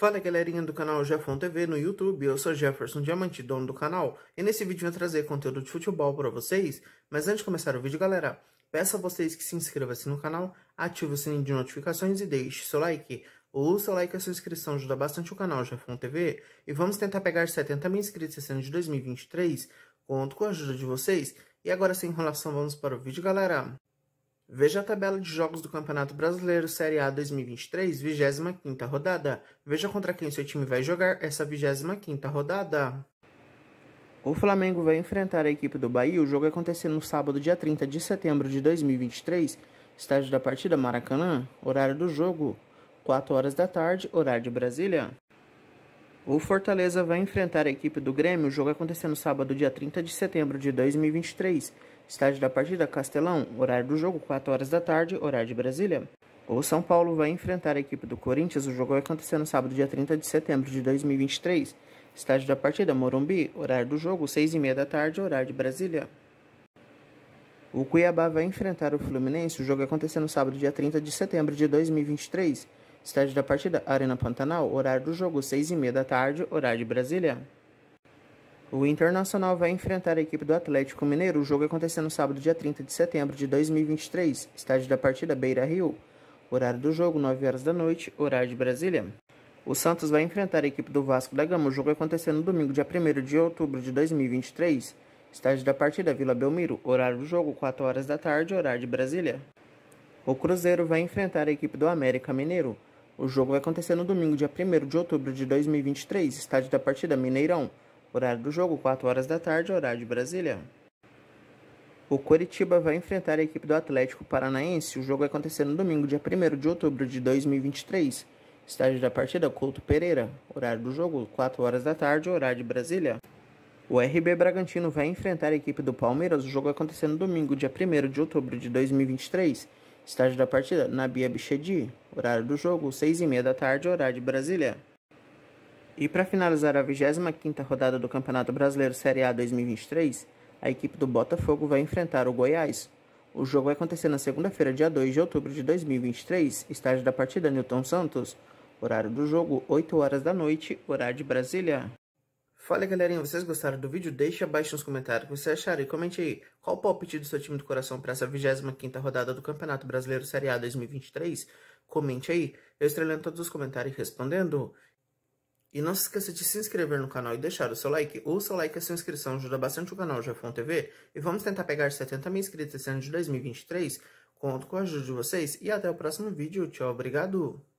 Fala galerinha do canal Jefferson TV no YouTube, eu sou Jefferson Diamante, dono do canal, e nesse vídeo eu vou trazer conteúdo de futebol para vocês, mas antes de começar o vídeo galera, peço a vocês que se inscrevam no canal, ative o sininho de notificações e deixe seu like, o seu like e a sua inscrição ajuda bastante o canal Jefferson TV, e vamos tentar pegar 70 mil inscritos esse ano de 2023, conto com a ajuda de vocês, e agora sem enrolação vamos para o vídeo galera. Veja a tabela de jogos do Campeonato Brasileiro Série A 2023, 25 rodada. Veja contra quem seu time vai jogar essa 25 rodada. O Flamengo vai enfrentar a equipe do Bahia. O jogo acontecendo no sábado, dia 30 de setembro de 2023, estádio da partida Maracanã, horário do jogo, 4 horas da tarde, horário de Brasília. O Fortaleza vai enfrentar a equipe do Grêmio. O jogo acontecendo no sábado, dia 30 de setembro de 2023, Estádio da partida Castelão, horário do jogo 4 horas da tarde, horário de Brasília. O São Paulo vai enfrentar a equipe do Corinthians. O jogo vai acontecer no sábado, dia 30 de setembro de 2023. Estádio da partida Morumbi, horário do jogo 6 e meia da tarde, horário de Brasília. O Cuiabá vai enfrentar o Fluminense. O jogo vai acontecer no sábado, dia 30 de setembro de 2023. Estádio da partida Arena Pantanal, horário do jogo 6 e meia da tarde, horário de Brasília. O Internacional vai enfrentar a equipe do Atlético Mineiro. O jogo acontecendo no sábado, dia 30 de setembro de 2023. Estádio da partida Beira Rio. Horário do jogo, 9 horas da noite, horário de Brasília. O Santos vai enfrentar a equipe do Vasco da Gama. O jogo acontecendo no domingo, dia 1 de outubro de 2023. Estádio da partida Vila Belmiro. Horário do jogo, 4 horas da tarde, horário de Brasília. O Cruzeiro vai enfrentar a equipe do América Mineiro. O jogo vai acontecer no domingo, dia 1 de outubro de 2023. Estádio da partida Mineirão. Horário do jogo, 4 horas da tarde, horário de Brasília. O Coritiba vai enfrentar a equipe do Atlético Paranaense. O jogo vai acontecer no domingo, dia 1 de outubro de 2023. Estádio da partida, Couto Pereira. Horário do jogo, 4 horas da tarde, horário de Brasília. O RB Bragantino vai enfrentar a equipe do Palmeiras. O jogo vai acontecer no domingo, dia 1 de outubro de 2023. Estádio da partida, Nabia Bichedi. Horário do jogo, 6 e meia da tarde, horário de Brasília. E para finalizar a 25ª rodada do Campeonato Brasileiro Série A 2023, a equipe do Botafogo vai enfrentar o Goiás. O jogo vai acontecer na segunda-feira, dia 2 de outubro de 2023, estágio da partida Newton Santos. Horário do jogo, 8 horas da noite, horário de Brasília. Fala galerinha, vocês gostaram do vídeo? Deixe abaixo nos comentários o que vocês acharam e comente aí qual o palpite do seu time do coração para essa 25ª rodada do Campeonato Brasileiro Série A 2023. Comente aí, eu estrelando todos os comentários respondendo. E não se esqueça de se inscrever no canal e deixar o seu like. O seu like e é a sua inscrição ajuda bastante o canal Jafon TV. E vamos tentar pegar 70 mil inscritos esse ano de 2023. Conto com a ajuda de vocês e até o próximo vídeo. Tchau, obrigado!